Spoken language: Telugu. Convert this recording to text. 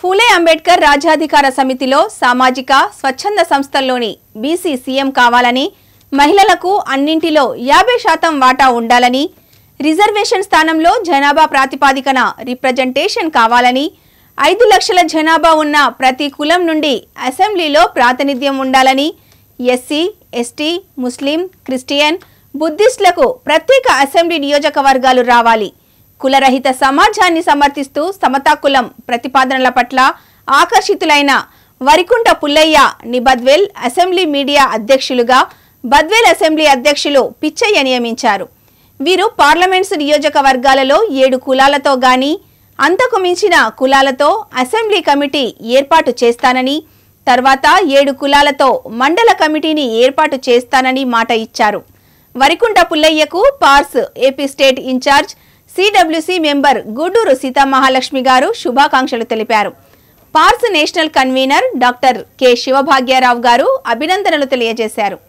ఫూలే అంబేద్కర్ రాజ్యాధికార సమితిలో సామాజిక స్వచ్ఛంద సంస్థల్లోని బీసీ సీఎం కావాలని మహిళలకు అన్నింటిలో యాభై శాతం వాటా ఉండాలని రిజర్వేషన్ స్థానంలో జనాభా ప్రాతిపాదికన రిప్రజెంటేషన్ కావాలని ఐదు లక్షల జనాభా ఉన్న ప్రతి కులం నుండి అసెంబ్లీలో ప్రాతినిధ్యం ఉండాలని ఎస్సీ ఎస్టీ ముస్లిం క్రిస్టియన్ బుద్ధిస్టులకు ప్రత్యేక అసెంబ్లీ నియోజకవర్గాలు రావాలి కులరహిత సమాజాన్ని సమర్థిస్తూ సమతా కులం ప్రతిపాదనల పట్ల ఆకర్షితులైన వరికుంట పుల్లయ్య నిబద్వేల్ అసెంబ్లీ మీడియా అధ్యక్షులుగా బద్వేల్ అసెంబ్లీ అధ్యక్షులు పిచ్చయ్య నియమించారు వీరు పార్లమెంట్స్ నియోజకవర్గాలలో ఏడు కులాలతో గాని అంతకు మించిన కులాలతో అసెంబ్లీ కమిటీ ఏర్పాటు చేస్తానని తర్వాత ఏడు కులాలతో మండల కమిటీని ఏర్పాటు చేస్తానని మాట ఇచ్చారు వరికుంట పుల్లయ్యకు పార్స్ AP state incharge CWC member Guduru Seethamahalakshmi garu శుభాకాంక్షలు తెలిపారు పార్స్ national convener doctor K Sivabhagyarao garu అభినందనలు తెలియజేశారు